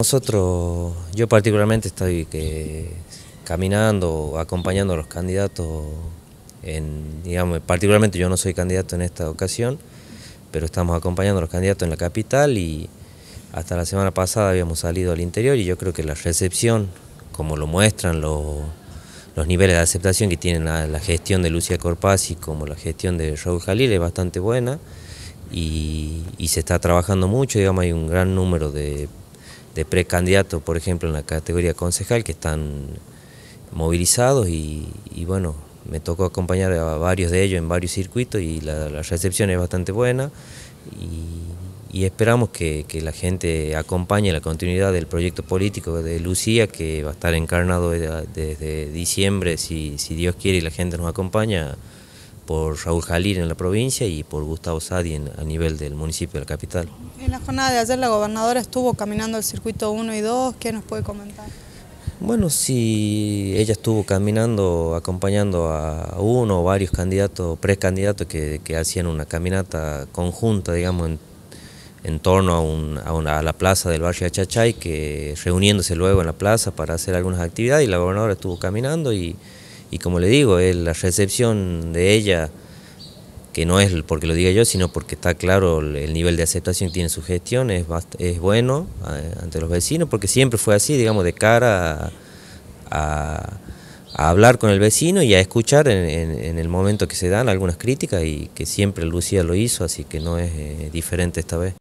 Nosotros, yo particularmente estoy caminando, acompañando a los candidatos, en, particularmente yo no soy candidato en esta ocasión, pero estamos acompañando a los candidatos en la capital y hasta la semana pasada habíamos salido al interior y yo creo que la recepción, como lo muestran los, niveles de aceptación que tienen la, gestión de Lucia Corpaz y como la gestión de Raúl Jalil es bastante buena y, y se está trabajando mucho, digamos, hay un gran número de de precandidato, por ejemplo, en la categoría concejal, que están movilizados y, bueno, me tocó acompañar a varios de ellos en varios circuitos y la, recepción es bastante buena y, esperamos que, la gente acompañe la continuidad del proyecto político de Lucía, que va a estar encarnado desde diciembre, si, si Dios quiere y la gente nos acompaña, por Raúl Jalil en la provincia y por Gustavo Sadi en, a nivel del municipio de la capital. En la jornada de ayer la gobernadora estuvo caminando el circuito 1 y 2, ¿qué nos puede comentar? Bueno, sí, ella estuvo caminando, acompañando a uno o varios candidatos, precandidatos que, que hacían una caminata conjunta, digamos, en, torno a, la plaza del barrio Achachay, que reuniéndose luego en la plaza para hacer algunas actividades y la gobernadora estuvo caminando y y como le digo, la recepción de ella, que no es porque lo diga yo, sino porque está claro el nivel de aceptación que tiene su gestión, es, es bueno ante los vecinos, porque siempre fue así, digamos, de cara a, hablar con el vecino y a escuchar en, el momento que se dan algunas críticas y que siempre Lucía lo hizo, así que no es eh, diferente esta vez.